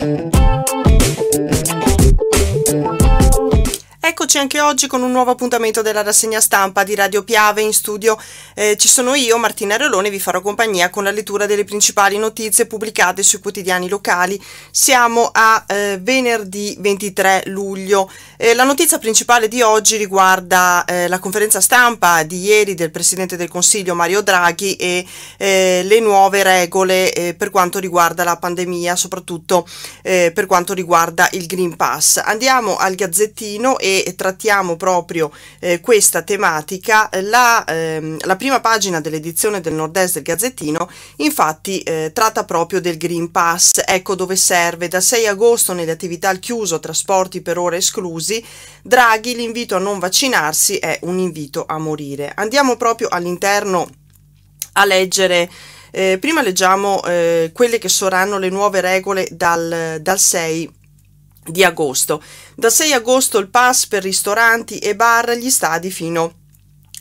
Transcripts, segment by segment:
Thank you. Rieccoci anche oggi con un nuovo appuntamento della rassegna stampa di Radio Piave in studio. Eh, ci sono io, Martina Relone, vi farò compagnia con la lettura delle principali notizie pubblicate sui quotidiani locali. Siamo a eh, venerdì 23 luglio. Eh, la notizia principale di oggi riguarda eh, la conferenza stampa di ieri del Presidente del Consiglio Mario Draghi e eh, le nuove regole eh, per quanto riguarda la pandemia, soprattutto per quanto riguarda il Green Pass. Andiamo al gazzettino e trattiamo proprio eh, questa tematica, la, ehm, la, prima pagina dell'edizione del nord-est del Gazzettino infatti eh, tratta proprio del Green Pass, ecco dove serve, da 6 agosto nelle attività al chiuso, trasporti per ora esclusi, Draghi l'invito a non vaccinarsi è un invito a morire. Andiamo proprio all'interno a leggere eh, prima leggiamo eh, quelle che saranno le nuove regole dal, dal 6 di agosto. Da 6 agosto il pass per ristoranti e bar gli stadi fino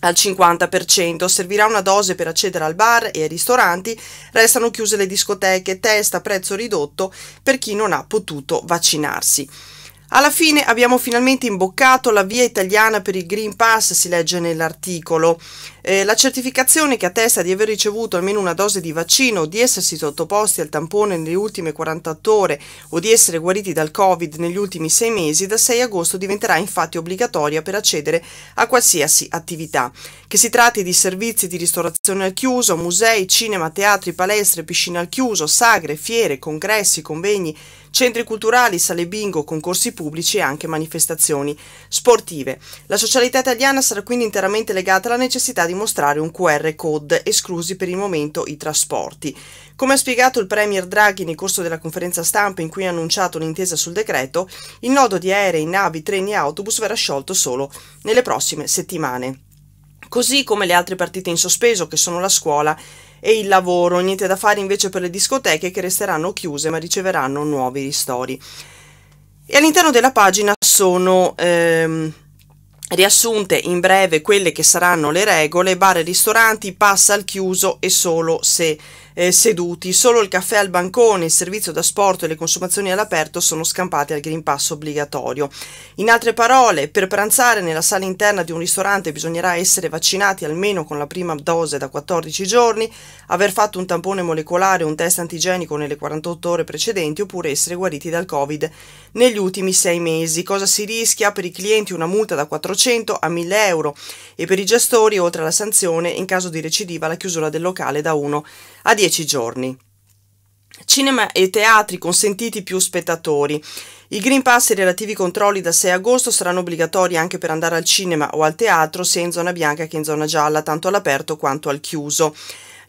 al 50%, servirà una dose per accedere al bar e ai ristoranti, restano chiuse le discoteche, test a prezzo ridotto per chi non ha potuto vaccinarsi. Alla fine abbiamo finalmente imboccato la via italiana per il Green Pass, si legge nell'articolo. Eh, la certificazione che attesta di aver ricevuto almeno una dose di vaccino o di essersi sottoposti al tampone nelle ultime 48 ore o di essere guariti dal Covid negli ultimi sei mesi da 6 agosto diventerà infatti obbligatoria per accedere a qualsiasi attività. Che si tratti di servizi di ristorazione al chiuso, musei, cinema, teatri, palestre, piscine al chiuso, sagre, fiere, congressi, convegni, centri culturali, sale bingo, concorsi pubblici e anche manifestazioni sportive. La socialità italiana sarà quindi interamente legata alla necessità dimostrare un QR code, esclusi per il momento i trasporti. Come ha spiegato il Premier Draghi nel corso della conferenza stampa in cui ha annunciato l'intesa sul decreto, il nodo di aerei, navi, treni e autobus verrà sciolto solo nelle prossime settimane. Così come le altre partite in sospeso, che sono la scuola e il lavoro, niente da fare invece per le discoteche che resteranno chiuse ma riceveranno nuovi ristori. E all'interno della pagina sono... Ehm, riassunte in breve quelle che saranno le regole, bar e ristoranti, passa al chiuso e solo se eh, seduti, solo il caffè al bancone, il servizio da sport e le consumazioni all'aperto sono scampate al Green Pass obbligatorio. In altre parole, per pranzare nella sala interna di un ristorante bisognerà essere vaccinati almeno con la prima dose da 14 giorni, aver fatto un tampone molecolare o un test antigenico nelle 48 ore precedenti oppure essere guariti dal Covid negli ultimi 6 mesi. Cosa si rischia? Per i clienti una multa da 400 a 1000 euro e per i gestori, oltre alla sanzione, in caso di recidiva, la chiusura del locale da 1 a 10 10 giorni. Cinema e teatri consentiti più spettatori. I Green Pass e i relativi controlli da 6 agosto saranno obbligatori anche per andare al cinema o al teatro, sia in zona bianca che in zona gialla, tanto all'aperto quanto al chiuso.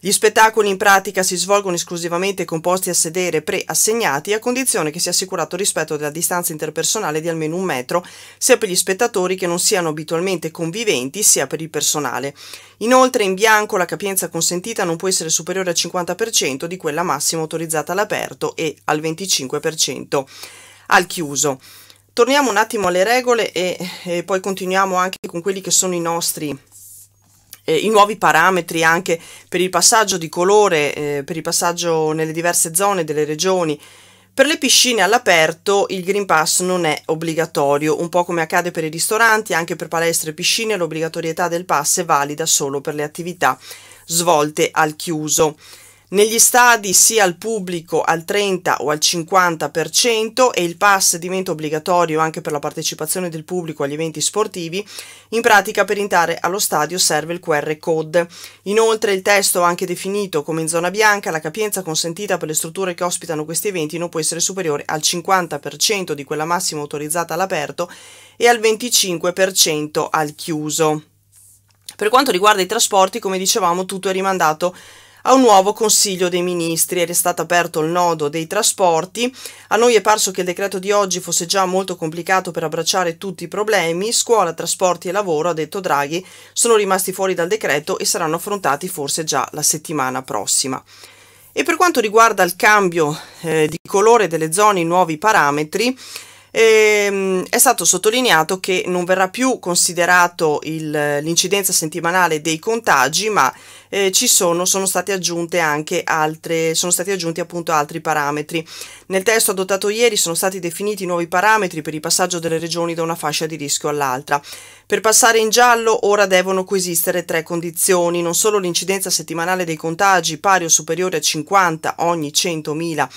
Gli spettacoli in pratica si svolgono esclusivamente con posti a sedere preassegnati a condizione che sia assicurato rispetto della distanza interpersonale di almeno un metro, sia per gli spettatori che non siano abitualmente conviventi, sia per il personale. Inoltre in bianco la capienza consentita non può essere superiore al 50% di quella massima autorizzata all'aperto e al 25% al chiuso. Torniamo un attimo alle regole e, e poi continuiamo anche con quelli che sono i nostri eh, i nuovi parametri anche per il passaggio di colore, eh, per il passaggio nelle diverse zone delle regioni. Per le piscine all'aperto il Green Pass non è obbligatorio, un po' come accade per i ristoranti, anche per palestre e piscine l'obbligatorietà del pass è valida solo per le attività svolte al chiuso negli stadi sia al pubblico al 30 o al 50% e il pass diventa obbligatorio anche per la partecipazione del pubblico agli eventi sportivi, in pratica per entrare allo stadio serve il QR code. Inoltre il testo ha anche definito come in zona bianca la capienza consentita per le strutture che ospitano questi eventi non può essere superiore al 50% di quella massima autorizzata all'aperto e al 25% al chiuso. Per quanto riguarda i trasporti, come dicevamo, tutto è rimandato a un nuovo Consiglio dei Ministri. È restato aperto il nodo dei trasporti. A noi è parso che il decreto di oggi fosse già molto complicato per abbracciare tutti i problemi. Scuola, trasporti e lavoro, ha detto Draghi, sono rimasti fuori dal decreto e saranno affrontati forse già la settimana prossima. E per quanto riguarda il cambio eh, di colore delle zone, i nuovi parametri, ehm, è stato sottolineato che non verrà più considerato il, l'incidenza settimanale dei contagi, ma eh, ci sono, sono stati aggiunti anche altre, sono stati aggiunti appunto altri parametri. Nel testo adottato ieri sono stati definiti nuovi parametri per il passaggio delle regioni da una fascia di rischio all'altra. Per passare in giallo ora devono coesistere tre condizioni, non solo l'incidenza settimanale dei contagi pari o superiore a 50 ogni 100.000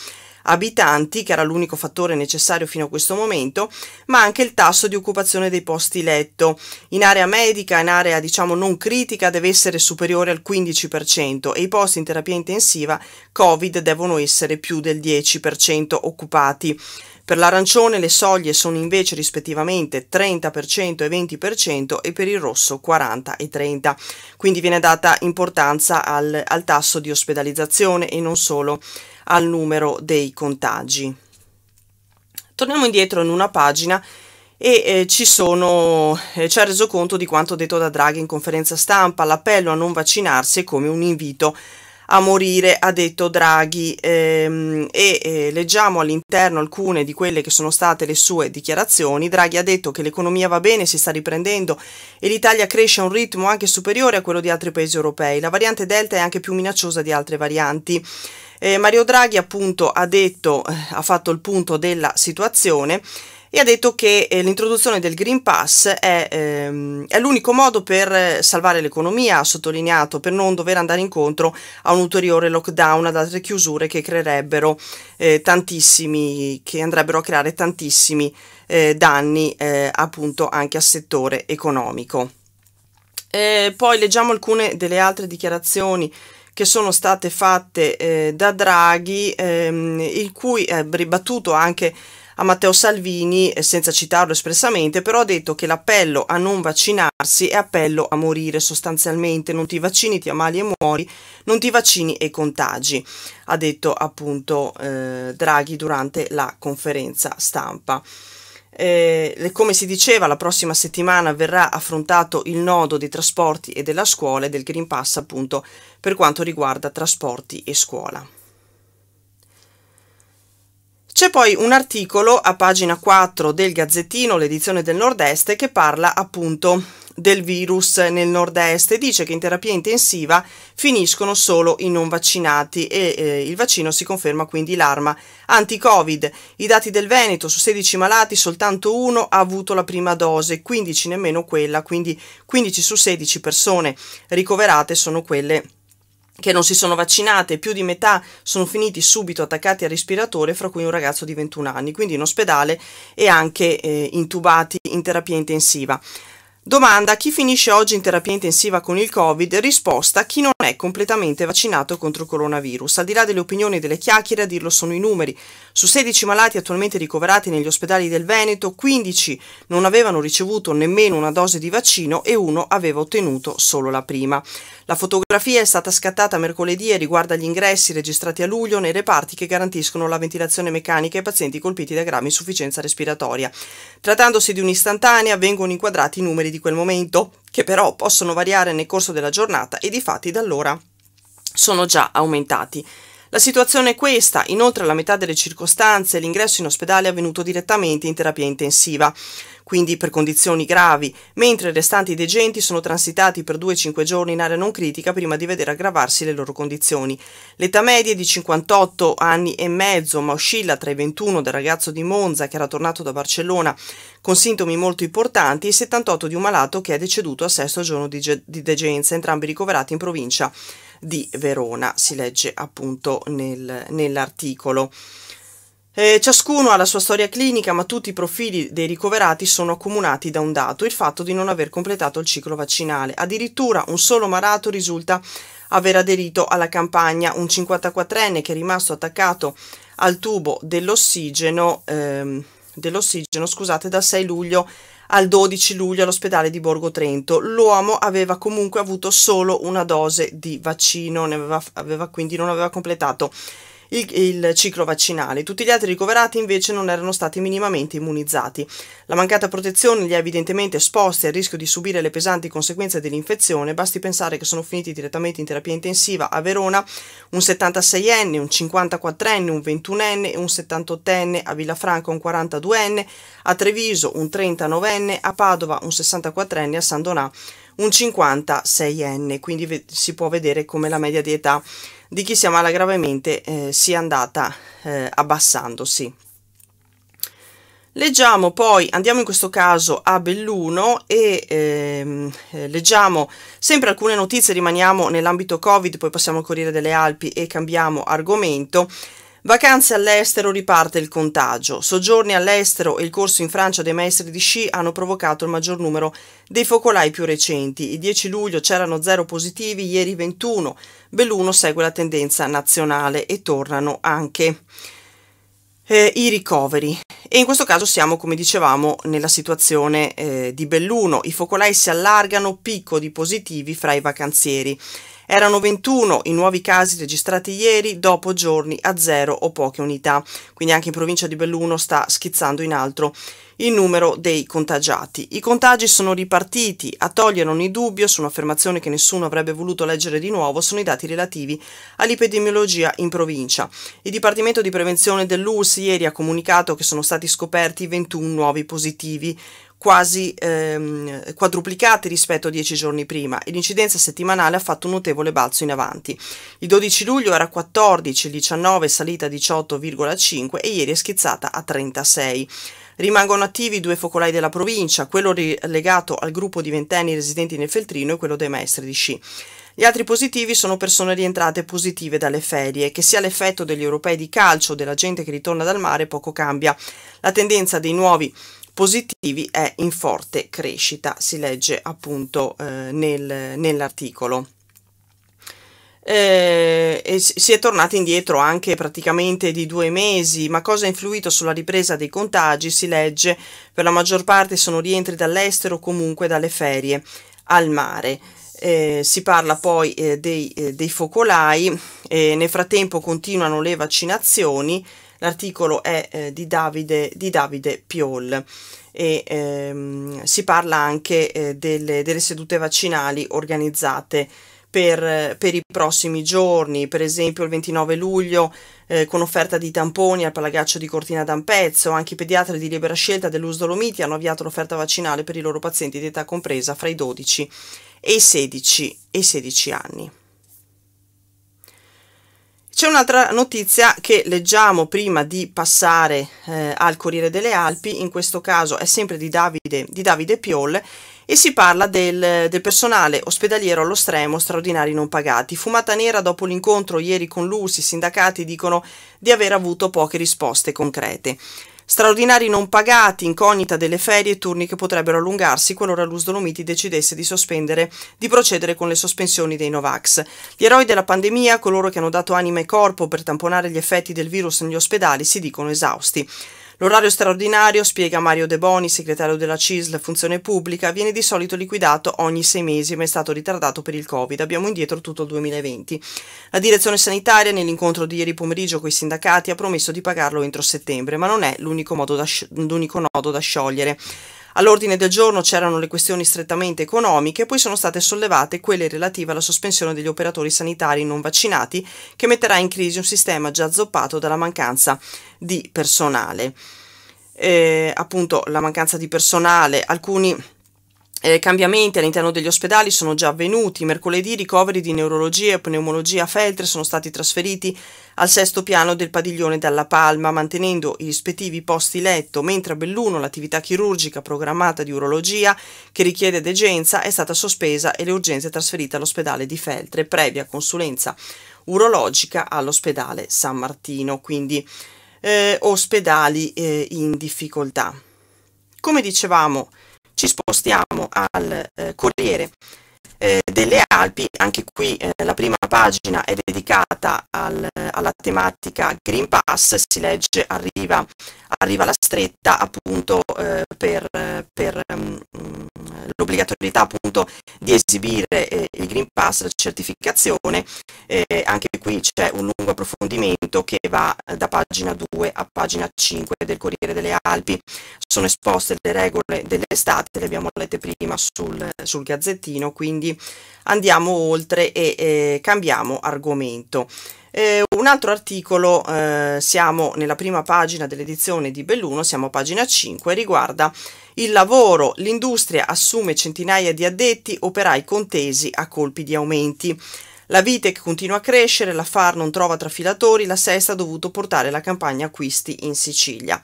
abitanti, che era l'unico fattore necessario fino a questo momento, ma anche il tasso di occupazione dei posti letto. In area medica, in area diciamo non critica, deve essere superiore al 15% e i posti in terapia intensiva Covid devono essere più del 10% occupati. Per l'arancione le soglie sono invece rispettivamente 30% e 20% e per il rosso 40 e 30. Quindi viene data importanza al, al tasso di ospedalizzazione e non solo al numero dei contagi. Torniamo indietro in una pagina e eh, ci, sono, eh, ci ha reso conto di quanto detto da Draghi in conferenza stampa, l'appello a non vaccinarsi è come un invito a morire, ha detto Draghi, ehm, e eh, leggiamo all'interno alcune di quelle che sono state le sue dichiarazioni. Draghi ha detto che l'economia va bene, si sta riprendendo e l'Italia cresce a un ritmo anche superiore a quello di altri paesi europei. La variante Delta è anche più minacciosa di altre varianti. Eh, Mario Draghi appunto ha detto, eh, ha fatto il punto della situazione e ha detto che eh, l'introduzione del Green Pass è, ehm, è l'unico modo per eh, salvare l'economia, ha sottolineato, per non dover andare incontro a un ulteriore lockdown, ad altre chiusure che creerebbero eh, tantissimi, che andrebbero a creare tantissimi eh, danni eh, appunto anche al settore economico. poi leggiamo alcune delle altre dichiarazioni che sono state fatte eh, da Draghi, ehm, il cui è eh, ribattuto anche a Matteo Salvini, eh, senza citarlo espressamente, però ha detto che l'appello a non vaccinarsi è appello a morire sostanzialmente, non ti vaccini, ti ammali e muori, non ti vaccini e contagi, ha detto appunto eh, Draghi durante la conferenza stampa. Eh, come si diceva, la prossima settimana verrà affrontato il nodo dei trasporti e della scuola e del Green Pass appunto per quanto riguarda trasporti e scuola. C'è poi un articolo a pagina 4 del Gazzettino, l'edizione del Nord-Est, che parla appunto del virus nel nord-est e dice che in terapia intensiva finiscono solo i non vaccinati e eh, il vaccino si conferma quindi l'arma anti-covid. I dati del Veneto su 16 malati soltanto uno ha avuto la prima dose, 15 nemmeno quella, quindi 15 su 16 persone ricoverate sono quelle che non si sono vaccinate, più di metà sono finiti subito attaccati al respiratore, fra cui un ragazzo di 21 anni, quindi in ospedale e anche eh, intubati in terapia intensiva. Domanda chi finisce oggi in terapia intensiva con il Covid? Risposta chi non è completamente vaccinato contro il coronavirus. Al di là delle opinioni e delle chiacchiere, a dirlo sono i numeri. Su 16 malati attualmente ricoverati negli ospedali del Veneto, 15 non avevano ricevuto nemmeno una dose di vaccino e uno aveva ottenuto solo la prima. La fotografia è stata scattata mercoledì e riguarda gli ingressi registrati a luglio nei reparti che garantiscono la ventilazione meccanica ai pazienti colpiti da grave insufficienza respiratoria. Trattandosi di un'istantanea vengono inquadrati i numeri di quel momento, che però possono variare nel corso della giornata e di fatti da allora sono già aumentati. La situazione è questa, inoltre la metà delle circostanze l'ingresso in ospedale è avvenuto direttamente in terapia intensiva, quindi per condizioni gravi, mentre i restanti degenti sono transitati per 2-5 giorni in area non critica prima di vedere aggravarsi le loro condizioni. L'età media è di 58 anni e mezzo, ma oscilla tra i 21 del ragazzo di Monza che era tornato da Barcellona con sintomi molto importanti e i 78 di un malato che è deceduto al sesto giorno di, di degenza, entrambi ricoverati in provincia di Verona, si legge appunto nel, nell'articolo. Eh, ciascuno ha la sua storia clinica, ma tutti i profili dei ricoverati sono accomunati da un dato, il fatto di non aver completato il ciclo vaccinale. Addirittura un solo malato risulta aver aderito alla campagna, un 54enne che è rimasto attaccato al tubo dell'ossigeno, ehm, dell'ossigeno scusate, dal 6 luglio al 12 luglio all'ospedale di Borgo Trento. L'uomo aveva comunque avuto solo una dose di vaccino, aveva, aveva, quindi non aveva completato il, il ciclo vaccinale. Tutti gli altri ricoverati invece non erano stati minimamente immunizzati. La mancata protezione li ha evidentemente esposti al rischio di subire le pesanti conseguenze dell'infezione. Basti pensare che sono finiti direttamente in terapia intensiva a Verona un 76enne, un 54enne, un 21enne, un 78enne, a Villafranca un 42enne, a Treviso un 39enne, a Padova un 64enne, a San Donà un 56enne, quindi si può vedere come la media di età di chi si ammala gravemente eh, sia andata eh, abbassandosi. Leggiamo poi, andiamo in questo caso a Belluno e ehm, eh, leggiamo sempre alcune notizie, rimaniamo nell'ambito Covid, poi passiamo al Corriere delle Alpi e cambiamo argomento. Vacanze all'estero riparte il contagio. Soggiorni all'estero e il corso in Francia dei maestri di sci hanno provocato il maggior numero dei focolai più recenti. Il 10 luglio c'erano zero positivi, ieri 21. Belluno segue la tendenza nazionale e tornano anche eh, i ricoveri. E in questo caso siamo, come dicevamo, nella situazione eh, di Belluno. I focolai si allargano, picco di positivi fra i vacanzieri. Erano 21 i nuovi casi registrati ieri dopo giorni a zero o poche unità, quindi anche in provincia di Belluno sta schizzando in alto il numero dei contagiati. I contagi sono ripartiti, a togliere ogni dubbio su un'affermazione che nessuno avrebbe voluto leggere di nuovo sono i dati relativi all'epidemiologia in provincia. Il Dipartimento di Prevenzione dell'URSS ieri ha comunicato che sono stati scoperti 21 nuovi positivi quasi ehm, quadruplicati rispetto a dieci giorni prima e l'incidenza settimanale ha fatto un notevole balzo in avanti. Il 12 luglio era 14, il 19 è salita a 18,5 e ieri è schizzata a 36. Rimangono attivi due focolai della provincia, quello legato al gruppo di ventenni residenti nel Feltrino e quello dei maestri di sci. Gli altri positivi sono persone rientrate positive dalle ferie, che sia l'effetto degli europei di calcio o della gente che ritorna dal mare poco cambia. La tendenza dei nuovi positivi è in forte crescita, si legge appunto eh, nel, nell'articolo. Eh, e si è tornati indietro anche praticamente di due mesi, ma cosa ha influito sulla ripresa dei contagi? Si legge per la maggior parte sono rientri dall'estero o comunque dalle ferie al mare. Eh, si parla poi eh, dei, eh, dei, focolai, eh, nel frattempo continuano le vaccinazioni, L'articolo è eh, di, Davide, di Davide Piol e ehm, si parla anche eh, delle, delle, sedute vaccinali organizzate per, per, i prossimi giorni, per esempio il 29 luglio eh, con offerta di tamponi al Palagaccio di Cortina d'Ampezzo, anche i pediatri di libera scelta dell'US Dolomiti hanno avviato l'offerta vaccinale per i loro pazienti di età compresa fra i 12 e i 16, e 16 anni. C'è un'altra notizia che leggiamo prima di passare eh, al Corriere delle Alpi, in questo caso è sempre di Davide, di Davide Piol, e si parla del, del, personale ospedaliero allo stremo, straordinari non pagati. Fumata nera dopo l'incontro ieri con l'USI, i sindacati dicono di aver avuto poche risposte concrete. Straordinari non pagati, incognita delle ferie e turni che potrebbero allungarsi qualora l'US Dolomiti decidesse di sospendere, di procedere con le sospensioni dei Novax. Gli eroi della pandemia, coloro che hanno dato anima e corpo per tamponare gli effetti del virus negli ospedali, si dicono esausti. L'orario straordinario, spiega Mario De Boni, segretario della CISL Funzione Pubblica, viene di solito liquidato ogni sei mesi, ma è stato ritardato per il Covid. Abbiamo indietro tutto il 2020. La direzione sanitaria, nell'incontro di ieri pomeriggio con i sindacati, ha promesso di pagarlo entro settembre, ma non è l'unico, da l'unico nodo da sciogliere. All'ordine del giorno c'erano le questioni strettamente economiche, poi sono state sollevate quelle relative alla sospensione degli operatori sanitari non vaccinati, che metterà in crisi un sistema già zoppato dalla mancanza di personale. Eh, appunto la mancanza di personale, alcuni eh, cambiamenti all'interno degli ospedali sono già avvenuti. Mercoledì ricoveri di neurologia e pneumologia a Feltre sono stati trasferiti al sesto piano del padiglione dalla Palma, mantenendo i rispettivi posti letto, mentre a Belluno l'attività chirurgica programmata di urologia, che richiede degenza, è stata sospesa e le urgenze trasferite all'ospedale di Feltre, previa consulenza urologica all'ospedale San Martino, quindi eh, ospedali eh, in difficoltà. Come dicevamo, ci spostiamo al eh, Corriere eh, delle Alpi, anche qui eh, la prima pagina è dedicata al, alla tematica Green Pass, si legge arriva, arriva la stretta appunto eh, per, per um, l'obbligatorietà appunto di esibire eh, il Green Pass, la certificazione, eh, anche qui c'è un lungo approfondimento che va eh, da pagina 2 a pagina 5 del Corriere delle Alpi, sono esposte le regole dell'estate, le abbiamo lette prima sul, sul Gazzettino, quindi andiamo oltre e eh, cambiamo argomento. Eh, un altro articolo, eh, siamo nella prima pagina dell'edizione di Belluno, siamo a pagina 5, riguarda il lavoro, l'industria assume centinaia di addetti, operai contesi a colpi di aumenti. La Vitec continua a crescere, la FAR non trova trafilatori, la Sesta ha dovuto portare la campagna acquisti in Sicilia.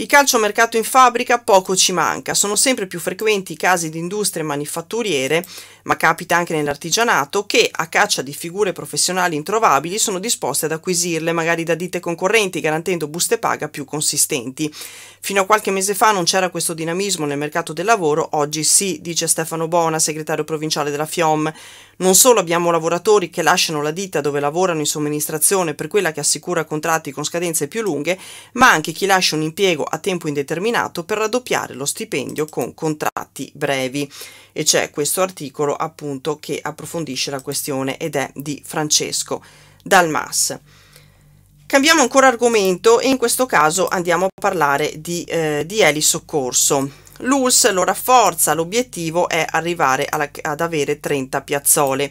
Il calciomercato in fabbrica poco ci manca, sono sempre più frequenti i casi di industrie manifatturiere, ma capita anche nell'artigianato, che a caccia di figure professionali introvabili sono disposte ad acquisirle magari da ditte concorrenti, garantendo buste paga più consistenti. Fino a qualche mese fa non c'era questo dinamismo nel mercato del lavoro, oggi sì, dice Stefano Bona, segretario provinciale della FIOM. Non solo abbiamo lavoratori che lasciano la ditta dove lavorano in somministrazione per quella che assicura contratti con scadenze più lunghe, ma anche chi lascia un impiego a tempo indeterminato per raddoppiare lo stipendio con contratti brevi. E c'è questo articolo appunto che approfondisce la questione ed è di Francesco Dalmas. Cambiamo ancora argomento e in questo caso andiamo a parlare di, eh, di Eli Soccorso. L'ULS lo rafforza, l'obiettivo è arrivare alla, ad avere 30 piazzole.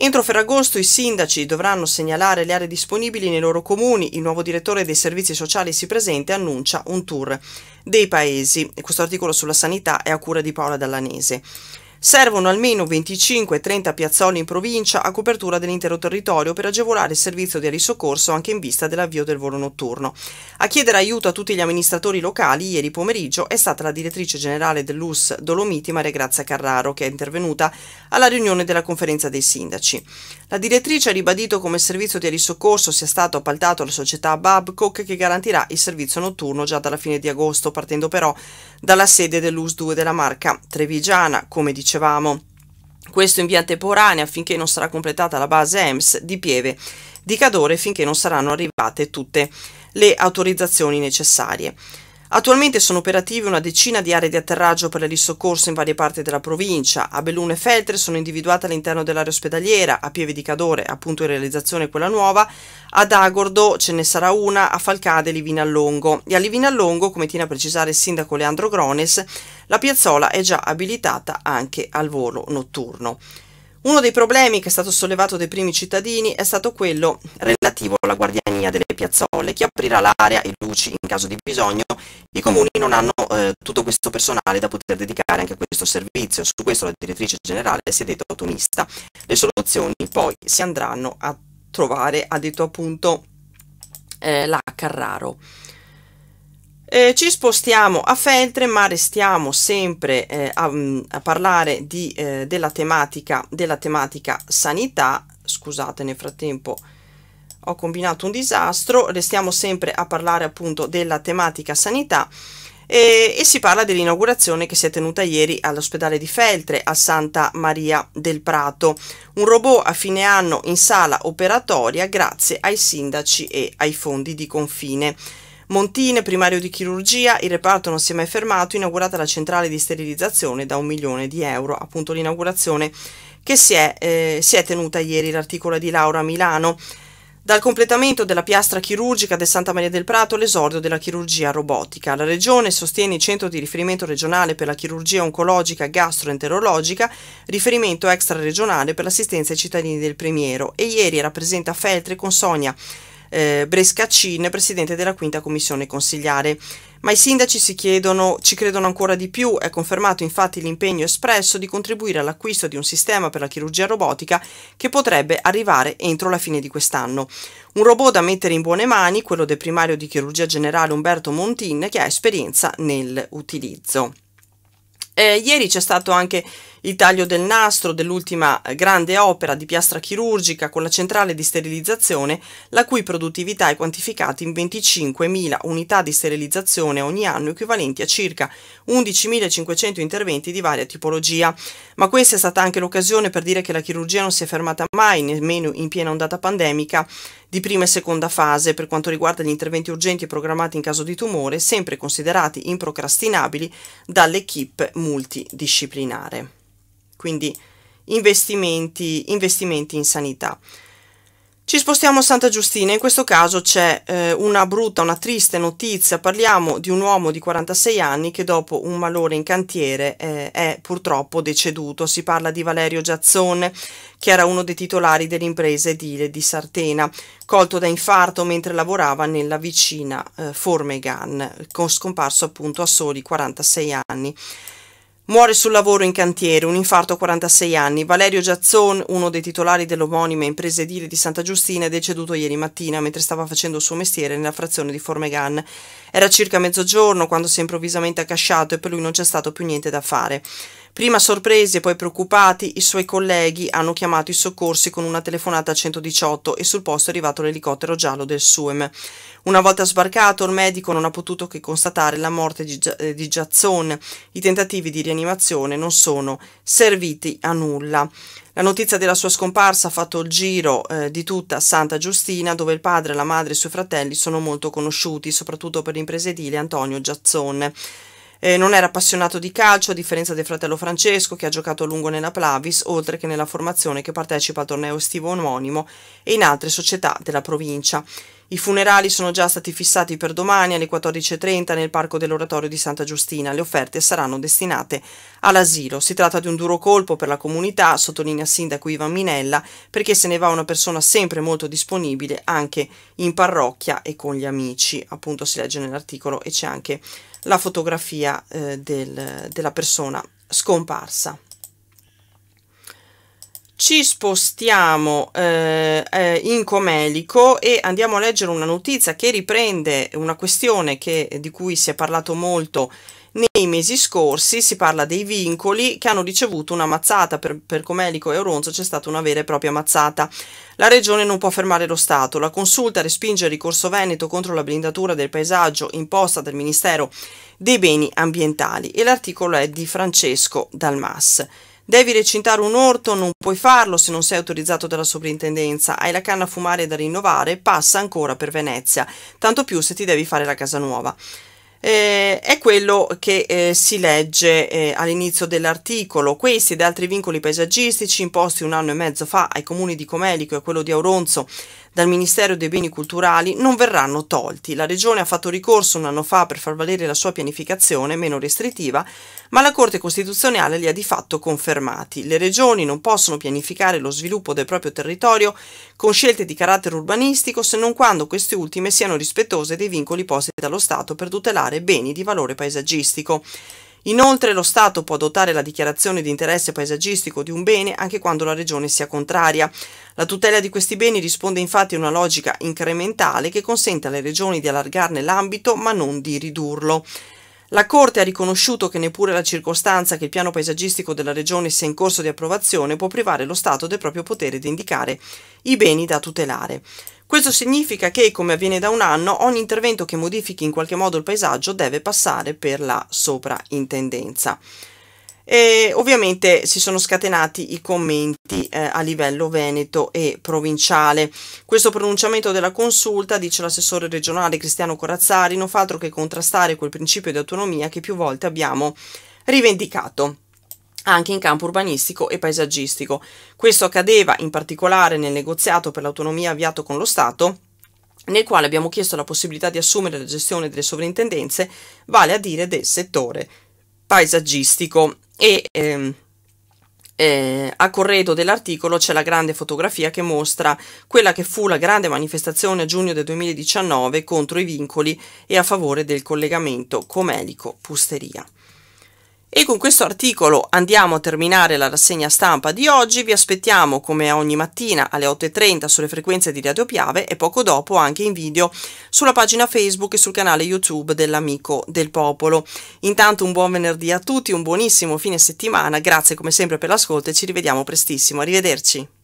Entro Ferragosto i sindaci dovranno segnalare le aree disponibili nei loro comuni. Il nuovo direttore dei servizi sociali si presenta e annuncia un tour dei paesi. Questo articolo sulla sanità è a cura di Paola Dallanese. Servono almeno 25-30 piazzoli in provincia a copertura dell'intero territorio per agevolare il servizio di arisoccorso anche in vista dell'avvio del volo notturno. A chiedere aiuto a tutti gli amministratori locali ieri pomeriggio è stata la direttrice generale dell'US Dolomiti Maria Grazia Carraro che è intervenuta alla riunione della conferenza dei sindaci. La direttrice ha ribadito come il servizio di elisoccorso sia stato appaltato alla società Babcock che garantirà il servizio notturno già dalla fine di agosto, partendo però dalla sede dell'US 2 della marca trevigiana, come dicevamo. Questo in via temporanea finché non sarà completata la base EMS di Pieve di Cadore finché non saranno arrivate tutte le autorizzazioni necessarie. Attualmente sono operative una decina di aree di atterraggio per l'elisoccorso in varie parti della provincia. A Belluno e Feltre sono individuate all'interno dell'area ospedaliera, a Pieve di Cadore, appunto in realizzazione quella nuova, ad Agordo ce ne sarà una, a Falcade, Livina Allongo. E a Livina Allongo, come tiene a precisare il sindaco Leandro Grones, la piazzola è già abilitata anche al volo notturno. Uno dei problemi che è stato sollevato dai primi cittadini è stato quello relativo alla guardiania delle piazzole. che aprirà l'area e luci in caso di bisogno, i comuni non hanno eh, tutto questo personale da poter dedicare anche a questo servizio. Su questo la direttrice generale si è detta ottimista. Le soluzioni poi si andranno a trovare, ha detto appunto eh, la Carraro. Eh, ci spostiamo a Feltre ma restiamo sempre eh, a, mm, a, parlare di, eh, della, tematica, della tematica sanità. Scusate, nel frattempo ho combinato un disastro. Restiamo sempre a parlare appunto della tematica sanità e, e si parla dell'inaugurazione che si è tenuta ieri all'ospedale di Feltre a Santa Maria del Prato. Un robot a fine anno in sala operatoria grazie ai sindaci e ai fondi di confine. Montine, primario di chirurgia, il reparto non si è mai fermato, inaugurata la centrale di sterilizzazione da un milione di euro, appunto l'inaugurazione che si è, eh, si è tenuta ieri, l'articolo di Laura Milano. Dal completamento della piastra chirurgica del Santa Maria del Prato l'esordio della chirurgia robotica. La Regione sostiene il centro di riferimento regionale per la chirurgia oncologica gastroenterologica, riferimento extra regionale per l'assistenza ai cittadini del Premiero e ieri rappresenta Feltre con Sonia eh, Brescaccin, presidente della quinta commissione consigliare. Ma i sindaci si chiedono, ci credono ancora di più, è confermato infatti l'impegno espresso di contribuire all'acquisto di un sistema per la chirurgia robotica che potrebbe arrivare entro la fine di quest'anno. Un robot da mettere in buone mani, quello del primario di chirurgia generale Umberto Montin, che ha esperienza nell'utilizzo. Eh, ieri c'è stato anche il taglio del nastro dell'ultima eh, grande opera di piastra chirurgica con la centrale di sterilizzazione, la cui produttività è quantificata in 25.000 unità di sterilizzazione ogni anno, equivalenti a circa 11.500 interventi di varia tipologia. Ma questa è stata anche l'occasione per dire che la chirurgia non si è fermata mai, nemmeno in piena ondata pandemica, di prima e seconda fase per quanto riguarda gli interventi urgenti programmati in caso di tumore, sempre considerati improcrastinabili dall'equipe multidisciplinare. Quindi investimenti, investimenti in sanità. Ci spostiamo a Santa Giustina, in questo caso c'è eh, una brutta, una triste notizia, parliamo di un uomo di 46 anni che dopo un malore in cantiere eh, è purtroppo deceduto, si parla di Valerio Giazzone che era uno dei titolari dell'impresa edile di Sartena, colto da infarto mentre lavorava nella vicina eh, Formegan, scomparso appunto a soli 46 anni. Muore sul lavoro in cantiere, un infarto a 46 anni. Valerio Giazzon, uno dei titolari dell'omonima impresa edile di Santa Giustina, è deceduto ieri mattina mentre stava facendo il suo mestiere nella frazione di Formegan. Era circa mezzogiorno quando si è improvvisamente accasciato e per lui non c'è stato più niente da fare. Prima sorpresi e poi preoccupati, i suoi colleghi hanno chiamato i soccorsi con una telefonata a 118 e sul posto è arrivato l'elicottero giallo del SUEM. Una volta sbarcato, il medico non ha potuto che constatare la morte di, di Giazzone. I tentativi di rianimazione non sono serviti a nulla. La notizia della sua scomparsa ha fatto il giro eh, di tutta Santa Giustina, dove il padre, la madre e i suoi fratelli sono molto conosciuti, soprattutto per l'impresedile Antonio Giazzone. Eh, non era appassionato di calcio, a differenza del fratello Francesco, che ha giocato a lungo nella Plavis, oltre che nella formazione che partecipa al torneo estivo omonimo e in altre società della provincia. I funerali sono già stati fissati per domani alle 14.30 nel parco dell'oratorio di Santa Giustina. Le offerte saranno destinate all'asilo. Si tratta di un duro colpo per la comunità, sottolinea sindaco Ivan Minella, perché se ne va una persona sempre molto disponibile anche in parrocchia e con gli amici. Appunto si legge nell'articolo e c'è anche la fotografia eh, del, della persona scomparsa ci spostiamo eh, eh, in Comelico e andiamo a leggere una notizia che riprende una questione che, di cui si è parlato molto nei mesi scorsi, si parla dei vincoli che hanno ricevuto una mazzata per, per Comelico e Oronzo, c'è stata una vera e propria mazzata. La regione non può fermare lo Stato, la consulta respinge il ricorso veneto contro la blindatura del paesaggio imposta dal Ministero dei Beni Ambientali e l'articolo è di Francesco Dalmas. Devi recintare un orto, non puoi farlo se non sei autorizzato dalla sovrintendenza, hai la canna a fumare da rinnovare, passa ancora per Venezia, tanto più se ti devi fare la casa nuova. Eh, è quello che eh, si legge eh, all'inizio dell'articolo. Questi ed altri vincoli paesaggistici imposti un anno e mezzo fa ai comuni di Comelico e a quello di Auronzo dal Ministero dei Beni Culturali non verranno tolti. La Regione ha fatto ricorso un anno fa per far valere la sua pianificazione meno restrittiva, ma la Corte Costituzionale li ha di fatto confermati. Le Regioni non possono pianificare lo sviluppo del proprio territorio con scelte di carattere urbanistico se non quando queste ultime siano rispettose dei vincoli posti dallo Stato per tutelare beni di valore paesaggistico. Inoltre lo Stato può adottare la dichiarazione di interesse paesaggistico di un bene anche quando la Regione sia contraria. La tutela di questi beni risponde infatti a una logica incrementale che consente alle Regioni di allargarne l'ambito ma non di ridurlo. La Corte ha riconosciuto che neppure la circostanza che il piano paesaggistico della Regione sia in corso di approvazione può privare lo Stato del proprio potere di indicare i beni da tutelare. Questo significa che, come avviene da un anno, ogni intervento che modifichi in qualche modo il paesaggio deve passare per la sovraintendenza. E ovviamente si sono scatenati i commenti eh, a livello veneto e provinciale. Questo pronunciamento della consulta, dice l'assessore regionale Cristiano Corazzari, non fa altro che contrastare quel principio di autonomia che più volte abbiamo rivendicato anche in campo urbanistico e paesaggistico. Questo accadeva in particolare nel negoziato per l'autonomia avviato con lo Stato, nel quale abbiamo chiesto la possibilità di assumere la gestione delle sovrintendenze, vale a dire del settore paesaggistico. E ehm, eh, a corredo dell'articolo c'è la grande fotografia che mostra quella che fu la grande manifestazione a giugno del 2019 contro i vincoli e a favore del collegamento Comelico-Pusteria. E con questo articolo andiamo a terminare la rassegna stampa di oggi, vi aspettiamo come ogni mattina alle 8.30 sulle frequenze di Radio Piave e poco dopo anche in video sulla pagina Facebook e sul canale YouTube dell'Amico del Popolo. Intanto un buon venerdì a tutti, un buonissimo fine settimana, grazie come sempre per l'ascolto e ci rivediamo prestissimo, arrivederci.